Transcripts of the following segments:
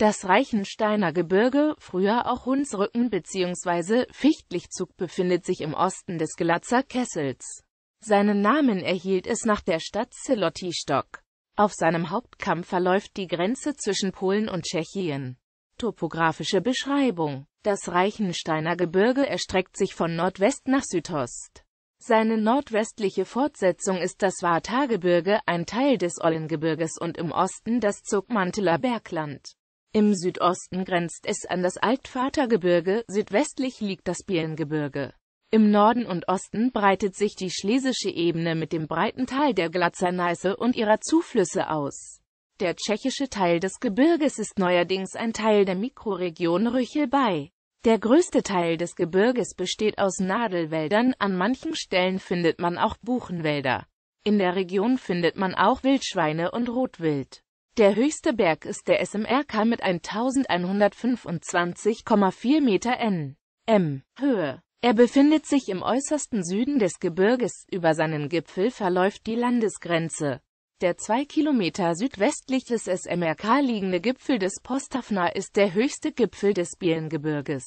Das Reichensteiner Gebirge, früher auch Hunsrücken bzw. Fichtlichzug, befindet sich im Osten des Glatzer Kessels. Seinen Namen erhielt es nach der Stadt Zelottistock. Auf seinem Hauptkamm verläuft die Grenze zwischen Polen und Tschechien. Topografische Beschreibung Das Reichensteiner Gebirge erstreckt sich von Nordwest nach Südost. Seine nordwestliche Fortsetzung ist das Wartagebirge, ein Teil des Ollengebirges und im Osten das Zugmanteler Bergland. Im Südosten grenzt es an das Altvatergebirge, südwestlich liegt das Birngebirge. Im Norden und Osten breitet sich die Schlesische Ebene mit dem breiten Tal der Glatzer-Neiße und ihrer Zuflüsse aus. Der tschechische Teil des Gebirges ist neuerdings ein Teil der Mikroregion Rüchel bei. Der größte Teil des Gebirges besteht aus Nadelwäldern, an manchen Stellen findet man auch Buchenwälder. In der Region findet man auch Wildschweine und Rotwild. Der höchste Berg ist der SMRK mit 1125,4 Meter N. M. Höhe. Er befindet sich im äußersten Süden des Gebirges, über seinen Gipfel verläuft die Landesgrenze. Der zwei Kilometer südwestlich des SMRK liegende Gipfel des Postafna ist der höchste Gipfel des Birngebirges.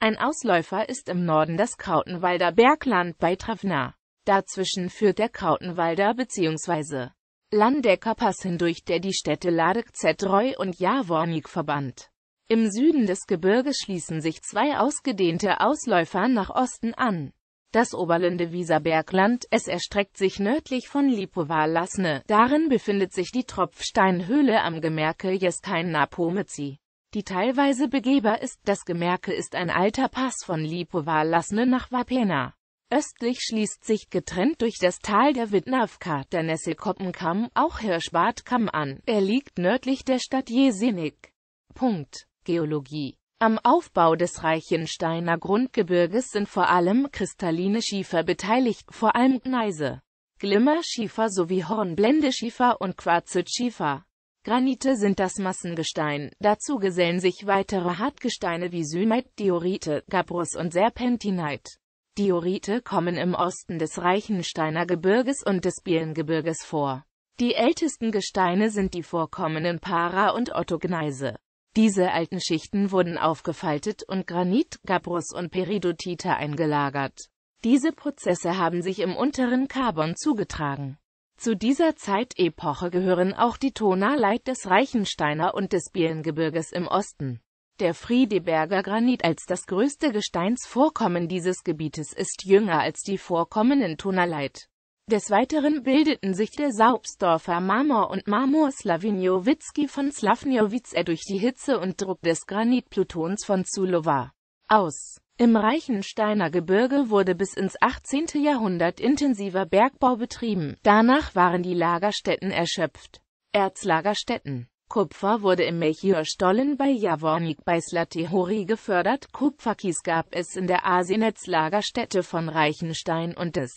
Ein Ausläufer ist im Norden das Krautenwalder Bergland bei Trafna. Dazwischen führt der Krautenwalder bzw. Landecker-Pass hindurch, der die Städte Ladek Zetreu und Javornik verband. Im Süden des Gebirges schließen sich zwei ausgedehnte Ausläufer nach Osten an. Das Oberlande Wieserbergland, es erstreckt sich nördlich von Lipovar-Lasne. Darin befindet sich die Tropfsteinhöhle am Gemerke Jeskain-Napomezi, die teilweise begehbar ist. Das Gemerke ist ein alter Pass von Lipovar-Lasne nach Vapena. Östlich schließt sich getrennt durch das Tal der Witnavka der Nesselkoppenkamm, auch Hirschbadkamm an. Er liegt nördlich der Stadt Jesenik. Punkt. Geologie am Aufbau des Reichensteiner Grundgebirges sind vor allem kristalline Schiefer beteiligt, vor allem Gneise, Glimmerschiefer sowie Hornblendeschiefer und Quarzitschiefer. Granite sind das Massengestein, dazu gesellen sich weitere Hartgesteine wie Symait, Diorite, Gabbros und Serpentinite. Diorite kommen im Osten des Reichensteiner Gebirges und des Birngebirges vor. Die ältesten Gesteine sind die vorkommenden Para und Ottogneise. Diese alten Schichten wurden aufgefaltet und Granit, Gabbros und Peridotite eingelagert. Diese Prozesse haben sich im unteren Carbon zugetragen. Zu dieser Zeitepoche gehören auch die Tonaleit des Reichensteiner und des Birngebirges im Osten. Der Friedeberger Granit als das größte Gesteinsvorkommen dieses Gebietes ist jünger als die Vorkommen in Tonaleit. Des Weiteren bildeten sich der Saubsdorfer Marmor und Marmor Slavinjowitzki von Slavnjowice durch die Hitze und Druck des Granitplutons von Zulova aus. Im reichen Steiner Gebirge wurde bis ins 18. Jahrhundert intensiver Bergbau betrieben, danach waren die Lagerstätten erschöpft. Erzlagerstätten Kupfer wurde im Melchior-Stollen bei Javornik bei Slatihori gefördert, Kupferkies gab es in der Asenetz-Lagerstätte von Reichenstein und des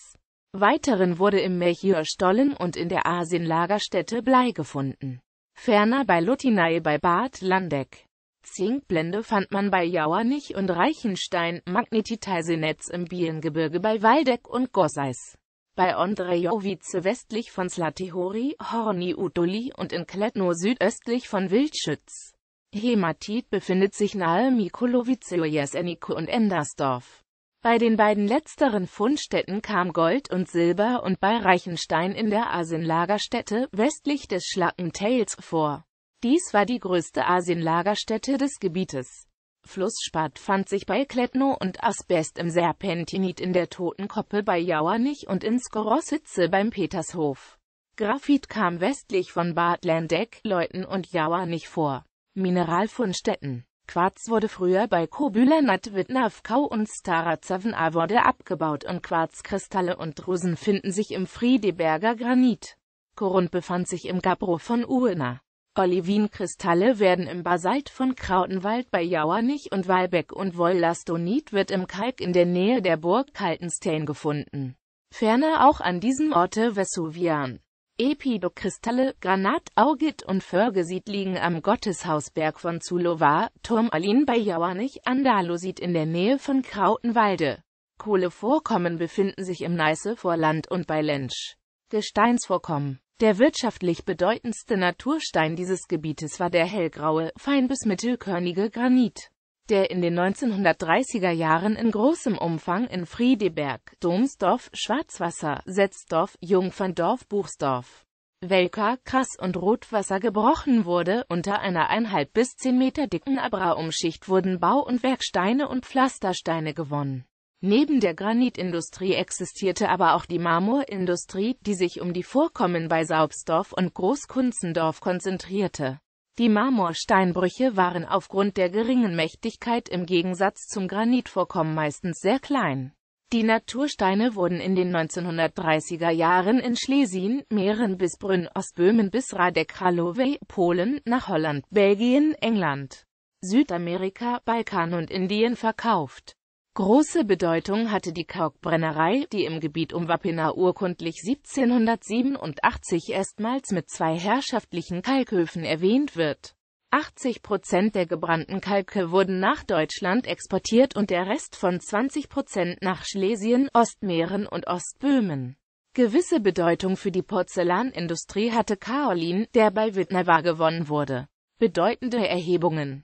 Weiteren wurde im Melchior-Stollen und in der Asien-Lagerstätte Blei gefunden. Ferner bei Lutinai bei Bad Landeck. Zinkblende fand man bei Jauernich und Reichenstein, Magnetiteisenetz im Bielengebirge bei Waldeck und Gosseis bei Ondrejovice westlich von Slatihori, Horni Udoli und in Kletno südöstlich von Wildschütz. Hematit befindet sich nahe Mikolovice, Jeseniko und Endersdorf. Bei den beiden letzteren Fundstätten kam Gold und Silber und bei Reichenstein in der Asienlagerstätte westlich des Schlacken Tales vor. Dies war die größte Asienlagerstätte des Gebietes. Flussspat fand sich bei Klettnow und Asbest im Serpentinit in der Totenkoppel bei Jauernich und in Skorossitze beim Petershof. Graphit kam westlich von Bad Landeck, Leuten und Jauernich vor. Mineralfundstätten Quarz wurde früher bei Kobülenat, Wittnavkau und Starazavna wurde abgebaut und Quarzkristalle und Drusen finden sich im Friedeberger Granit. Korund befand sich im Gabro von Uena. Olivinkristalle werden im Basalt von Krautenwald bei Jauernich und Walbeck und Wollastonit wird im Kalk in der Nähe der Burg Kaltenstein gefunden. Ferner auch an diesem Orte Vesuvian. Epidokristalle, Granat, Augit und Fergesit liegen am Gotteshausberg von Zulovar, Turm Alin bei Jauernich, Andalusit in der Nähe von Krautenwalde. Kohlevorkommen befinden sich im Neiße vor Land und bei Lensch. Gesteinsvorkommen der wirtschaftlich bedeutendste Naturstein dieses Gebietes war der hellgraue, fein bis mittelkörnige Granit, der in den 1930er Jahren in großem Umfang in Friedeberg, Domsdorf, Schwarzwasser, Setzdorf, Jungferndorf, Buchsdorf, Welker, Krass und Rotwasser gebrochen wurde. Unter einer eineinhalb bis zehn Meter dicken Abraumschicht wurden Bau- und Werksteine und Pflastersteine gewonnen Neben der Granitindustrie existierte aber auch die Marmorindustrie, die sich um die Vorkommen bei Saubsdorf und Großkunzendorf konzentrierte. Die Marmorsteinbrüche waren aufgrund der geringen Mächtigkeit im Gegensatz zum Granitvorkommen meistens sehr klein. Die Natursteine wurden in den 1930er Jahren in Schlesien, Mähren bis Brünn, Ostböhmen bis Radek Holloway, Polen, nach Holland, Belgien, England, Südamerika, Balkan und Indien verkauft. Große Bedeutung hatte die Kalkbrennerei, die im Gebiet um Wappena urkundlich 1787 erstmals mit zwei herrschaftlichen Kalkhöfen erwähnt wird. 80 Prozent der gebrannten Kalke wurden nach Deutschland exportiert und der Rest von 20 Prozent nach Schlesien, Ostmähren und Ostböhmen. Gewisse Bedeutung für die Porzellanindustrie hatte Kaolin, der bei Wittner gewonnen wurde. Bedeutende Erhebungen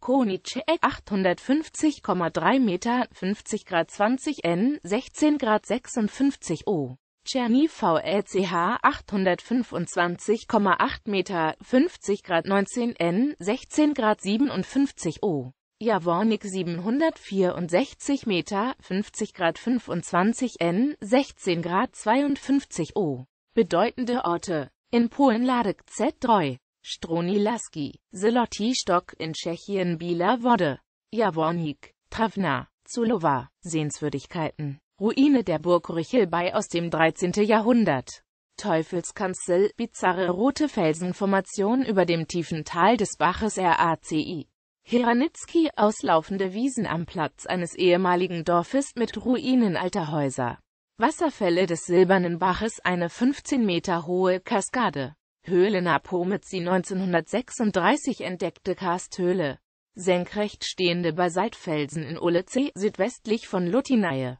Konice 850,3 Meter, 50 Grad 20 N, 16 Grad 56 O. Czerny VLCH 825,8 Meter, 50 Grad 19 N, 16 Grad 57 O. Jawornik 764 Meter, 50 Grad 25 N, 16 Grad 52 O. Bedeutende Orte in Polen Ladek Z3 Stronilaski, Zloty Stock in Tschechien Biela Wode, Javornik, Travna, Zulova, Sehenswürdigkeiten, Ruine der Burg Rychelbei aus dem 13. Jahrhundert. Teufelskanzel, bizarre rote Felsenformation über dem tiefen Tal des Baches RACI. Heranitzky, auslaufende Wiesen am Platz eines ehemaligen Dorfes mit Ruinen alter Häuser. Wasserfälle des Silbernen Baches, eine 15 Meter hohe Kaskade. Höhlenabhome die 1936 entdeckte Karsthöhle. Senkrecht stehende Basaltfelsen in Ulice, südwestlich von Luttinae.